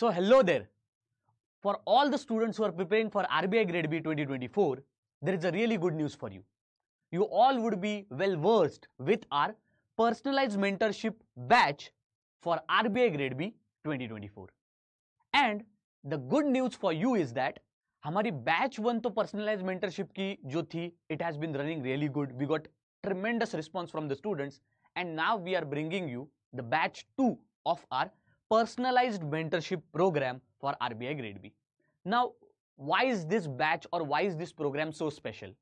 So hello there. For all the students who are preparing for RBI Grade B 2024, there is a really good news for you. You all would be well versed with our personalized mentorship batch for RBI Grade B 2024. And the good news for you is that our batch 1 to personalized mentorship ki jo thi, it has been running really good. We got tremendous response from the students and now we are bringing you the batch 2 of our personalized mentorship program for RBI grade B. Now, why is this batch or why is this program so special?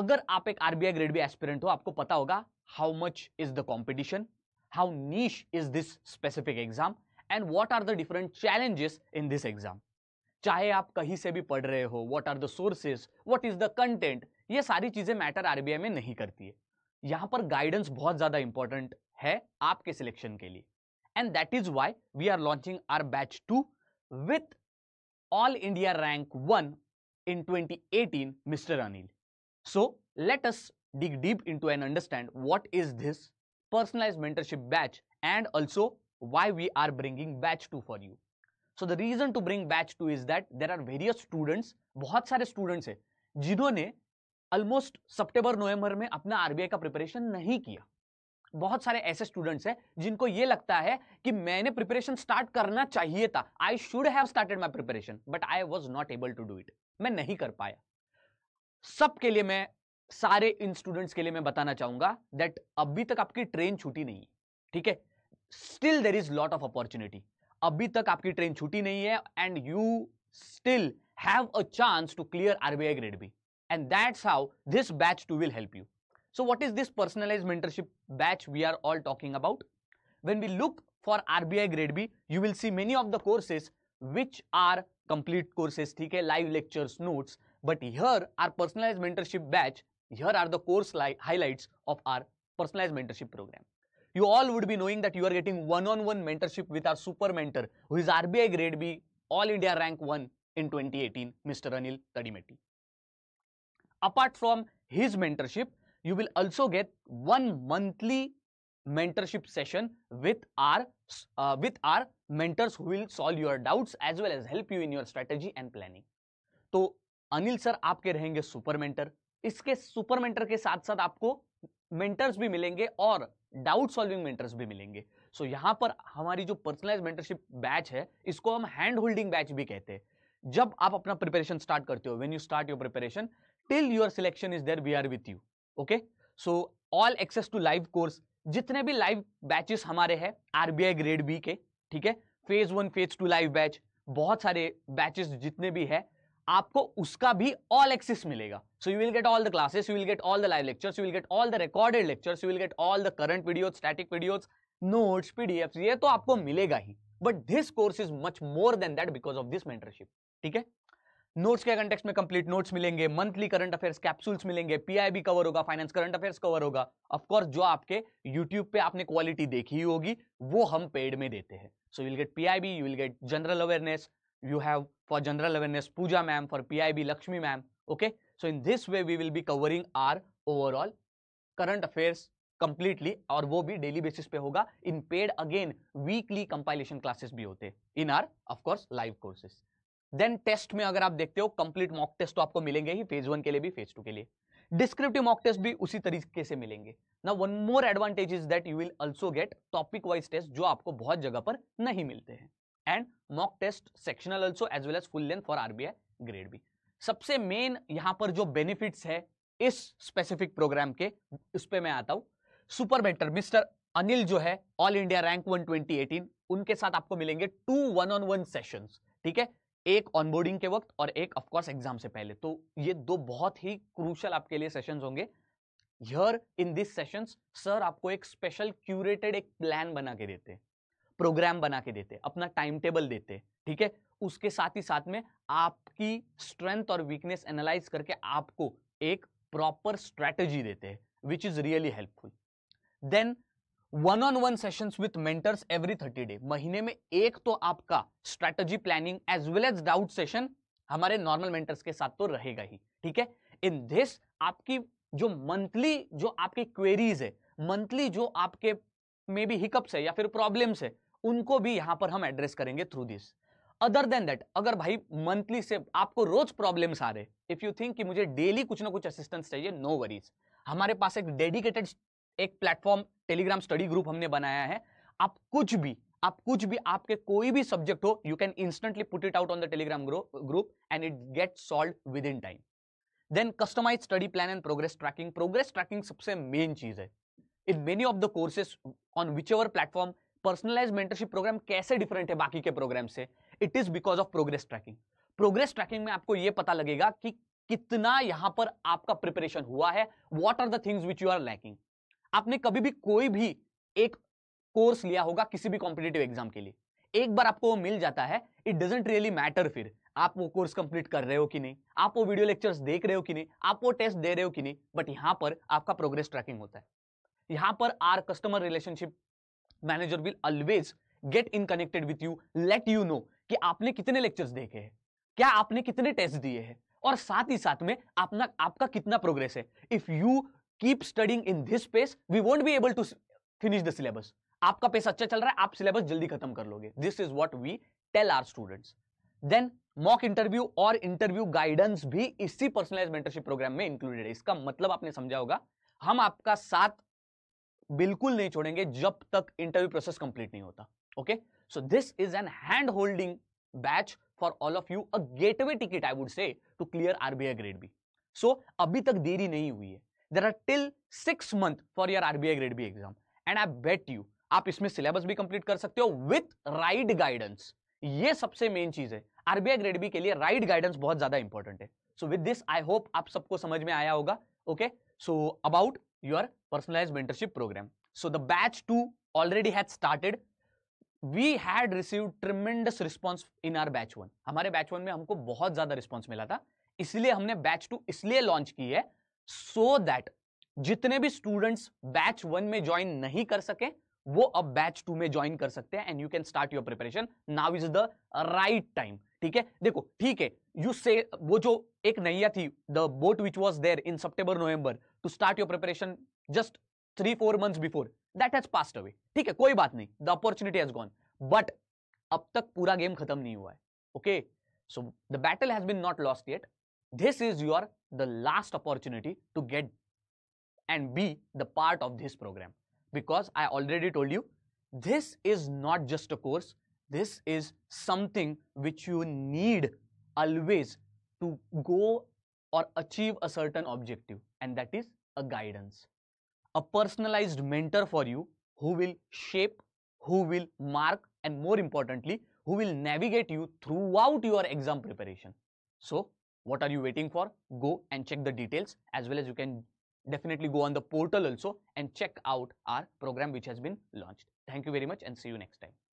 अगर आप एक RBI grade B aspirant हो आपको पता होगा how much is the competition how niche is this specific exam and what are the different challenges in this exam चाहे आप कहीं से भी पढ़ रहे हो what are the sources what is the content ये सारी चीजें मैटर आरबीआई में नहीं करती है यहां पर गाइडेंस बहुत ज्यादा इंपॉर्टेंट है आपके सिलेक्शन के लिए and that is why we are launching our batch 2 with all India rank 1 in 2018, Mr. Anil. So let us dig deep into and understand what is this personalized mentorship batch and also why we are bringing batch 2 for you. so the reason to bring batch 2 is that there are various students bahut sare students hai jinhone almost september november mein apna rbi ka preparation nahi kiya बहुत सारे ऐसे students हैं जिनको ये लगता है कि मैंने प्रिपरेशन स्टार्ट करना चाहिए था I should have started my preparation but I was not able to do it मैं नहीं कर पाया सबके लिए मैं सारे इन स्टूडेंट्स के लिए मैं बताना चाहूंगा दैट अभी तक आपकी ट्रेन छूटी नहीं ठीक है still there is lot of opportunity अभी तक आपकी ट्रेन छूटी नहीं है and you still have a chance to clear RBI grade B and that's how this batch two will help you So what is this personalized mentorship batch we are all talking about? When we look for RBI grade B, you will see many of the courses which are complete courses, okay, live lectures, notes. But here our personalized mentorship batch, here are the course highlights of our personalized mentorship program. You all would be knowing that you are getting one-on-one -on -one mentorship with our super mentor who is RBI grade B, All India rank 1 in 2018, Mr. Anil Thadimetti. Apart from his mentorship, you will also get one monthly mentorship session with our uh, with our mentors who will solve your doubts as well as help you in your strategy and planning तो Anil sir आपके रहेंगे super mentor इसके super mentor के साथ साथ आपको mentors भी मिलेंगे और डाउट सॉल्विंग मेंटर्स भी मिलेंगे सो so, यहाँ पर हमारी जो पर्सनलाइज मेंटरशिप बैच है इसको हम हैंड होल्डिंग बैच भी कहते हैं जब आप अपना प्रिपरेशन स्टार्ट करते हो when you start your preparation till your selection is there we are with you okay so all access to live course जितने भी लाइव बैचेस हमारे हैं आरबीआई ग्रेड बी के ठीक है phase one phase two live batch बहुत सारे batches जितने भी है आपको उसका भी ऑल एक्सेस मिलेगा so you will get all the classes you will get all the live lectures you will get all the recorded lectures you will get all the current videos static videos notes PDF ये तो आपको मिलेगा ही but this course is much more than that because of this mentorship ठीक है notes के context में complete notes मिलेंगे मंथली करंट अफेयर्स कैप्सूल्स मिलेंगे पीआईबी कवर होगा फाइनेंस करंट अफेयर्स कवर होगा ऑफकोर्स जो आपके यूट्यूब पे आपने क्वालिटी देखी ही होगी वो हम पेड में देते हैं so will get PIB you will get general awareness you have for general awareness Puja ma'am for P Lakshmi ma'am okay so in this way we will be covering our overall current affairs completely और वो भी daily basis पे होगा in paid again weekly compilation classes भी होते in our of course live courses then test में अगर आप देखते हो कंप्लीट मॉक टेस्ट तो आपको मिलेंगे ही फेज वन के लिए भी फेज टू के लिए डिस्क्रिप्टिव मॉक टेस्ट भी उसी तरीके से मिलेंगे ना one more advantage is that you will also get topic wise test जो आपको बहुत जगह पर नहीं मिलते हैं and mock test sectional also as well as full length for RBI grade भी सबसे मेन यहां पर जो बेनिफिट्स है इस स्पेसिफिक प्रोग्राम के उस पर मैं आता हूं सुपर बेटर मिस्टर अनिल जो है all India rank one twenty eighteen उनके साथ आपको मिलेंगे two one on one session ठीक है एक ऑनबोर्डिंग के वक्त और एक ऑफकोर्स एग्जाम से पहले तो ये दो बहुत ही क्रूशल आपके लिए सेशंस होंगे here in this sessions sir आपको एक स्पेशल क्यूरेटेड एक प्लान बना के देते प्रोग्राम बना के देते अपना टाइम टेबल देते ठीक है उसके साथ ही साथ में आपकी स्ट्रेंथ और वीकनेस एनालाइज करके आपको एक प्रॉपर स्ट्रैटेजी देते हैं which is really helpful then one on one sessions with mentors every thirty day महीने में एक तो आपका strategy planning as well as doubt session हमारे नॉर्मल मेंटर्स के साथ तो रहेगा ही ठीक है इन दिस आपकी जो मंथली जो आपकी क्वेरीज है मंथली जो आपके मे बी हिकअप्स है या फिर प्रॉब्लम्स है उनको भी यहां पर हम एड्रेस करेंगे through this other than that अगर भाई मंथली से आपको रोज प्रॉब्लम्स आ रहे इफ यू थिंक कि मुझे डेली कुछ ना कुछ असिस्टेंस चाहिए नो no वरीज हमारे पास एक डेडिकेटेड एक प्लेटफॉर्म टेलीग्राम स्टडी ग्रुप हमने बनाया है आप कुछ भी आप कुछ भी आपके कोई भी सब्जेक्ट हो you can instantly put it out on the Telegram group and it get solve within time then customise study plan and progress tracking progress tracking सबसे मेन चीज है in many of the courses on whichever platform personalise mentorship programme कैसे different है बाकी के programme से it is because of progress tracking progress tracking में आपको यह पता लगेगा कि कितना यहां पर आपका प्रिपरेशन हुआ है what are the things which you are lacking आपने कभी भी कोई भी एक कोर्स लिया होगा किसी भी कॉम्पिटेटिव एग्जाम के लिए एक बार आपको वो मिल जाता है इट डजेंट रियली मैटर फिर आप वो कोर्स कंप्लीट कर रहे हो कि नहीं आप वो वीडियो लेक्चर्स देख रहे हो कि नहीं आप वो टेस्ट दे रहे हो कि नहीं बट यहां पर आपका प्रोग्रेस ट्रैकिंग होता है यहां पर our customer relationship manager will always get in connected with you let you know कि आपने कितने लेक्चर्स देखे हैं क्या आपने कितने टेस्ट दिए हैं और साथ ही साथ में अपना आपका कितना प्रोग्रेस है if you keep studying in this space we would be able to finish the syllabus आपका पेस अच्छा चल रहा है आप सिलेबस जल्दी खत्म कर लोगे this is what we tell our students then mock interview और इंटरव्यू गाइडेंस भी इसी पर्सनलाइज मेंटरशिप प्रोग्राम में इंक्लूडेड है इसका मतलब आपने समझा होगा हम आपका साथ बिल्कुल नहीं छोड़ेंगे जब तक इंटरव्यू प्रोसेस कंप्लीट नहीं होता okay so this is an hand holding batch for all of you a gateway ticket I would say to clear RBI grade B so अभी तक देरी नहीं हुई है there are till six month for your RBI grade B exam and I bet you आप इसमें syllabus भी complete कर सकते हो विथ राइट गाइडेंस ये सबसे मेन चीज है आरबीआई ग्रेड बी के लिए राइट गाइडेंस बहुत ज्यादा इंपॉर्टेंट है so with this I hope आप सबको समझ में आया होगा okay so about your personalise mentorship programme so the batch two already has started we had receive tremendous response in our batch one हमारे बैच वन में हमको बहुत ज्यादा रिस्पॉन्स मिला था इसलिए हमने बैच टू इसलिए लॉन्च की है सो so दैट जितने भी स्टूडेंट्स बैच वन में ज्वाइन नहीं कर सके वो अब बैच टू में ज्वाइन कर सकते हैं and you can start your preparation now is the right time ठीक है देखो ठीक है यू से वो जो एक नैया थी the boat which was there in September November to start your preparation just three four month before that has pass away ठीक है कोई बात नहीं the opportunity has gone but अब तक पूरा गेम खत्म नहीं हुआ है okay so the battle has been not lost yet this is your the last opportunity to get and be the part of this program because i already told you this is not just a course this is something which you need always to go or achieve a certain objective and that is a guidance a personalized mentor for you who will shape who will mark and more importantly who will navigate you throughout your exam preparation so what are you waiting for? Go and check the details as well as you can definitely go on the portal also and check out our program which has been launched. Thank you very much and see you next time.